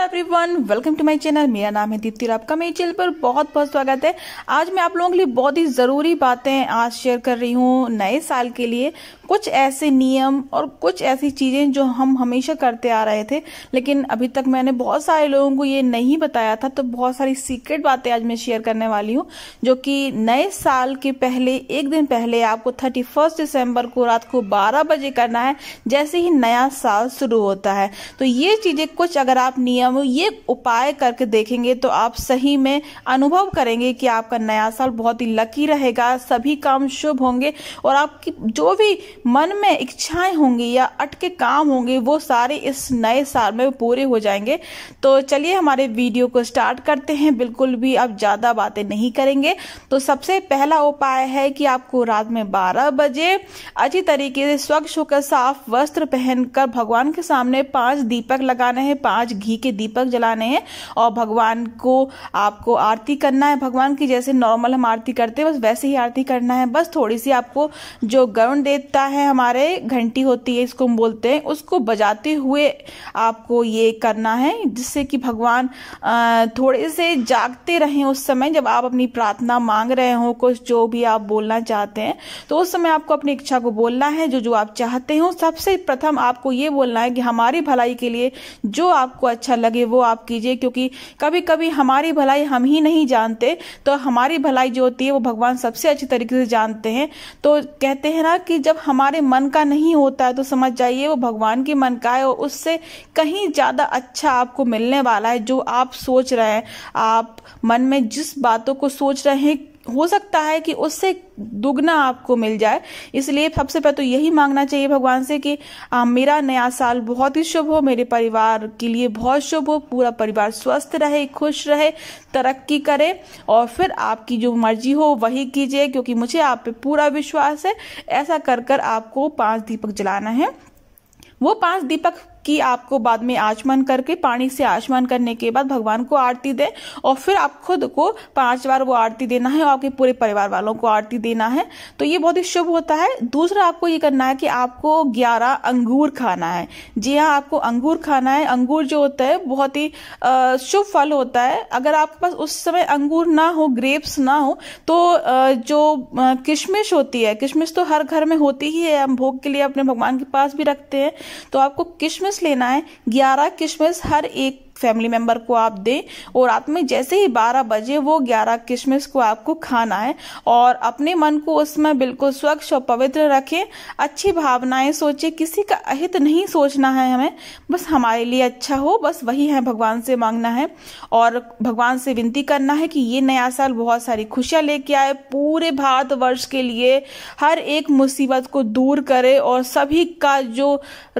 everyone welcome to my channel मेरा नाम है दीप्ति और आपका मेरे चैनल पर बहुत बहुत स्वागत है आज मैं आप लोगों के लिए बहुत ही ज़रूरी बातें आज शेयर कर रही हूँ नए साल के लिए कुछ ऐसे नियम और कुछ ऐसी चीज़ें जो हम हमेशा करते आ रहे थे लेकिन अभी तक मैंने बहुत सारे लोगों को ये नहीं बताया था तो बहुत सारी सीक्रेट बातें आज मैं शेयर करने वाली हूँ जो कि नए साल के पहले एक दिन पहले आपको थर्टी दिसंबर को रात को बारह बजे करना है जैसे ही नया साल शुरू होता है तो ये चीज़ें कुछ अगर आप नियम वो ये उपाय करके देखेंगे तो आप सही में अनुभव करेंगे कि आपका नया साल बहुत ही लकी रहेगा सभी काम शुभ होंगे और आपकी जो भी मन में इच्छाएं होंगी या अटके काम होंगे वो सारे इस नए साल में पूरे हो जाएंगे तो चलिए हमारे वीडियो को स्टार्ट करते हैं बिल्कुल भी आप ज़्यादा बातें नहीं करेंगे तो सबसे पहला उपाय है कि आपको रात में बारह बजे अच्छी तरीके से स्वच्छ होकर साफ वस्त्र पहनकर भगवान के सामने पांच दीपक लगाने हैं पांच घी के के दीपक जलाने हैं और भगवान को आपको आरती करना है भगवान की जैसे नॉर्मल हम आरती करते हैं बस वैसे ही आरती करना है बस थोड़ी सी आपको जो गरुण देवता है हमारे घंटी होती है इसको हम बोलते हैं उसको बजाते हुए आपको ये करना है जिससे कि भगवान थोड़े से जागते रहें उस समय जब आप अपनी प्रार्थना मांग रहे हो कुछ जो भी आप बोलना चाहते हैं तो उस समय आपको अपनी इच्छा को बोलना है जो जो आप चाहते हो सबसे प्रथम आपको ये बोलना है कि हमारी भलाई के लिए जो आपको अच्छा लगे वो आप कीजिए क्योंकि कभी कभी हमारी भलाई हम ही नहीं जानते तो हमारी भलाई जो होती है वो भगवान सबसे अच्छी तरीके से जानते हैं तो कहते हैं ना कि जब हमारे मन का नहीं होता है तो समझ जाइए वो भगवान के मन का है और उससे कहीं ज़्यादा अच्छा आपको मिलने वाला है जो आप सोच रहे हैं आप मन में जिस बातों को सोच रहे हैं हो सकता है कि उससे दुगना आपको मिल जाए इसलिए सबसे पहले तो यही मांगना चाहिए भगवान से कि आ, हाँ, मेरा नया साल बहुत ही शुभ हो मेरे परिवार के लिए बहुत शुभ हो पूरा परिवार स्वस्थ रहे खुश रहे तरक्की करे और फिर आपकी जो मर्जी हो वही कीजिए क्योंकि मुझे आप पे पूरा विश्वास है ऐसा कर कर आपको पांच दीपक जलाना है वो पांच दीपक कि आपको बाद में आचमन करके पानी से आचमन करने के बाद भगवान को आरती दें और फिर आप खुद को पांच बार वो आरती देना है और आपके पूरे परिवार वालों को आरती देना है तो ये बहुत ही शुभ होता है दूसरा आपको ये करना है कि आपको ग्यारह अंगूर खाना है जी हाँ आपको अंगूर खाना है अंगूर जो होता है बहुत ही शुभ फल होता है अगर आपके पास उस समय अंगूर ना हो ग्रेप्स ना हो तो जो किशमिश होती है किशमिश तो हर घर में होती ही है हम भोग के लिए अपने भगवान के पास भी रखते हैं तो आपको किशमिश किशमिश लेना है ग्यारह किशमिश हर एक फैमिली मेम्बर को आप दें और रात में जैसे ही 12 बजे वो 11 किशमिश को आपको खाना है और अपने मन को उसमें बिल्कुल स्वच्छ और पवित्र रखें अच्छी भावनाएं सोचें किसी का अहित नहीं सोचना है हमें बस हमारे लिए अच्छा हो बस वही है भगवान से मांगना है और भगवान से विनती करना है कि ये नया साल बहुत सारी खुशियाँ लेके आए पूरे भारतवर्ष के लिए हर एक मुसीबत को दूर करे और सभी का जो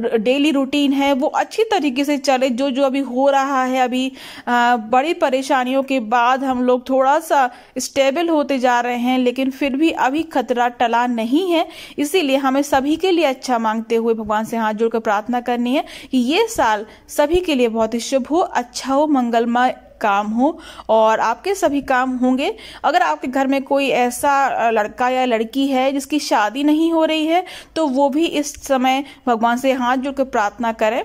डेली रूटीन है वो अच्छी तरीके से चले जो जो अभी हो रहा रहा है अभी आ, बड़ी परेशानियों के बाद हम लोग थोड़ा सा स्टेबल होते जा रहे हैं लेकिन फिर भी अभी खतरा टला नहीं है इसीलिए हमें सभी के लिए अच्छा मांगते हुए भगवान से हाथ जोड़कर प्रार्थना करनी है कि ये साल सभी के लिए बहुत ही शुभ हो अच्छा हो मंगलमय काम हो और आपके सभी काम होंगे अगर आपके घर में कोई ऐसा लड़का या लड़की है जिसकी शादी नहीं हो रही है तो वो भी इस समय भगवान से हाथ जोड़कर प्रार्थना करें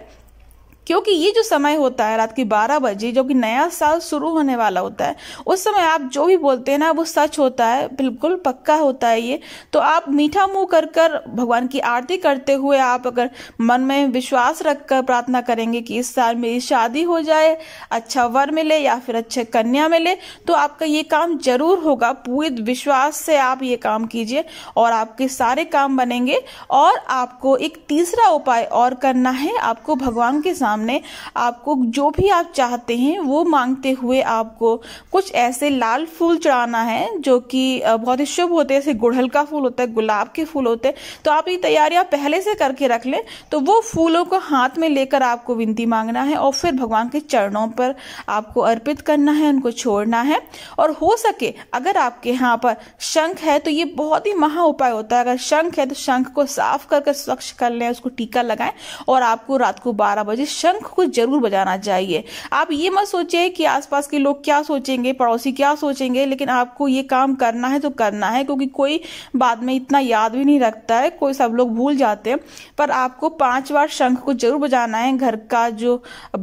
क्योंकि ये जो समय होता है रात के बारह बजे जो कि नया साल शुरू होने वाला होता है उस समय आप जो भी बोलते हैं ना वो सच होता है बिल्कुल पक्का होता है ये तो आप मीठा मुंह कर कर भगवान की आरती करते हुए आप अगर मन में विश्वास रख कर प्रार्थना करेंगे कि इस साल मेरी शादी हो जाए अच्छा वर मिले या फिर अच्छे कन्या मिले तो आपका ये काम जरूर होगा पूरे विश्वास से आप ये काम कीजिए और आपके सारे काम बनेंगे और आपको एक तीसरा उपाय और करना है आपको भगवान के सामने सामने आपको जो भी आप चाहते हैं वो मांगते हुए आपको कुछ ऐसे लाल फूल चढ़ाना है जो कि बहुत ही शुभ होते हैं जैसे गुड़हल का फूल होता है गुलाब के फूल होते हैं तो आप ये तैयारियां पहले से करके रख लें तो वो फूलों को हाथ में लेकर आपको विनती मांगना है और फिर भगवान के चरणों पर आपको अर्पित करना है उनको छोड़ना है और हो सके अगर आपके यहाँ पर शंख है तो ये बहुत ही महा उपाय होता है अगर शंख है तो शंख को साफ कर कर स्वच्छ कर लें उसको टीका लगाएं और आपको रात को बारह बजे शंख को जरूर बजाना चाहिए आप ये मत सोचिए कि आसपास के लोग क्या सोचेंगे पड़ोसी क्या सोचेंगे लेकिन आपको ये काम करना है तो करना है क्योंकि कोई बाद में इतना याद भी नहीं रखता है कोई सब लोग भूल जाते हैं पर आपको पांच बार शंख को जरूर बजाना है घर का जो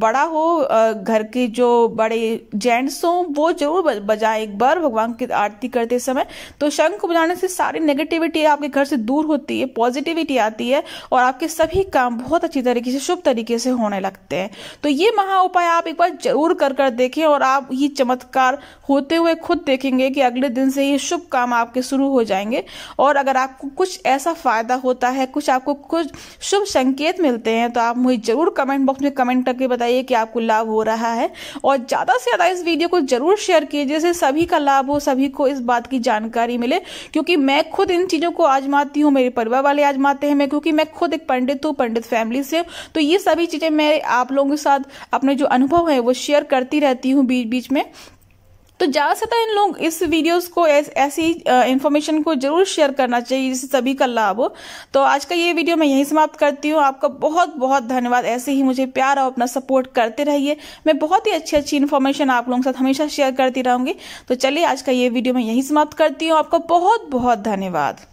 बड़ा हो घर के जो बड़े जेंट्स हो वो जरूर बजाए एक बार भगवान की आरती करते समय तो शंख को बजाने से सारी नेगेटिविटी आपके घर से दूर होती है पॉजिटिविटी आती है और आपके सभी काम बहुत अच्छी तरीके से शुभ तरीके से होने लगता सकते हैं तो ये महा उपाय आप एक बार जरूर कर कर देखें और आप ये चमत्कार होते हुए खुद देखेंगे कि अगले दिन से ये शुभ काम आपके शुरू हो जाएंगे और अगर आपको कुछ ऐसा फायदा होता है कुछ आपको कुछ शुभ संकेत मिलते हैं तो आप मुझे जरूर कमेंट बॉक्स में कमेंट करके बताइए कि आपको लाभ हो रहा है और ज़्यादा से ज़्यादा इस वीडियो को जरूर शेयर कीजिए जिससे सभी का लाभ हो सभी को इस बात की जानकारी मिले क्योंकि मैं खुद इन चीज़ों को आजमाती हूँ मेरे परिवार वाले आजमाते हैं मैं क्योंकि मैं खुद एक पंडित हूँ पंडित फैमिली से तो ये सभी चीज़ें मैं आप लोगों के साथ अपने जो अनुभव है वो शेयर करती रहती हूँ बीच बीच में तो ज़्यादा से ज़्यादा इन लोग इस वीडियोस को ऐस, ऐसी इन्फॉर्मेशन को जरूर शेयर करना चाहिए जिससे सभी का लाभ हो तो आज का ये वीडियो मैं यहीं समाप्त करती हूँ आपका बहुत बहुत धन्यवाद ऐसे ही मुझे प्यार और अपना सपोर्ट करते रहिए मैं बहुत ही अच्छी अच्छी इन्फॉर्मेशन आप लोगों के साथ हमेशा शेयर करती रहूँगी तो चलिए आज का ये वीडियो मैं यहीं समाप्त करती हूँ आपका बहुत बहुत धन्यवाद